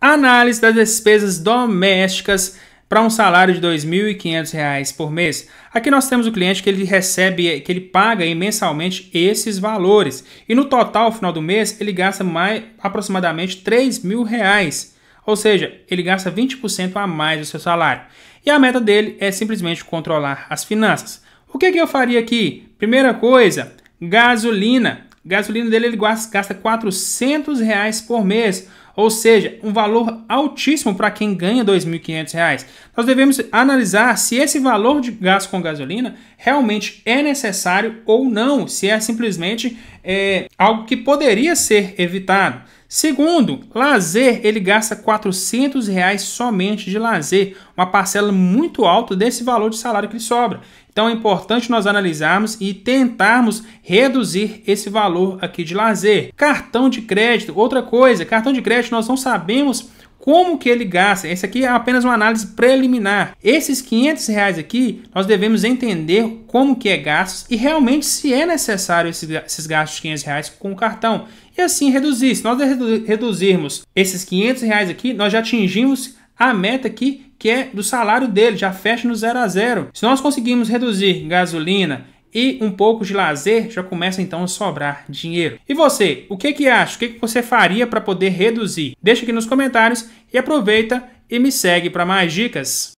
Análise das despesas domésticas para um salário de R$ 2.500 por mês. Aqui nós temos o cliente que ele recebe, que ele paga mensalmente esses valores. E no total, ao final do mês, ele gasta mais, aproximadamente R$ 3.000. Ou seja, ele gasta 20% a mais do seu salário. E a meta dele é simplesmente controlar as finanças. O que, que eu faria aqui? Primeira coisa, gasolina. Gasolina dele ele gasta R$ 400 por mês ou seja, um valor altíssimo para quem ganha R$ 2.500. Nós devemos analisar se esse valor de gasto com gasolina realmente é necessário ou não, se é simplesmente é, algo que poderia ser evitado. Segundo, lazer, ele gasta R$ 400 reais somente de lazer, uma parcela muito alta desse valor de salário que lhe sobra. Então é importante nós analisarmos e tentarmos reduzir esse valor aqui de lazer. Cartão de crédito, outra coisa, cartão de crédito nós não sabemos como que ele gasta. Esse aqui é apenas uma análise preliminar. Esses 500 reais aqui, nós devemos entender como que é gasto e realmente se é necessário esses gastos de 500 reais com o cartão. E assim reduzir. Se nós reduzirmos esses 500 reais aqui, nós já atingimos a meta aqui que é do salário dele, já fecha no zero a zero. Se nós conseguirmos reduzir gasolina, e um pouco de lazer, já começa então a sobrar dinheiro. E você, o que que acha? O que, que você faria para poder reduzir? Deixa aqui nos comentários e aproveita e me segue para mais dicas.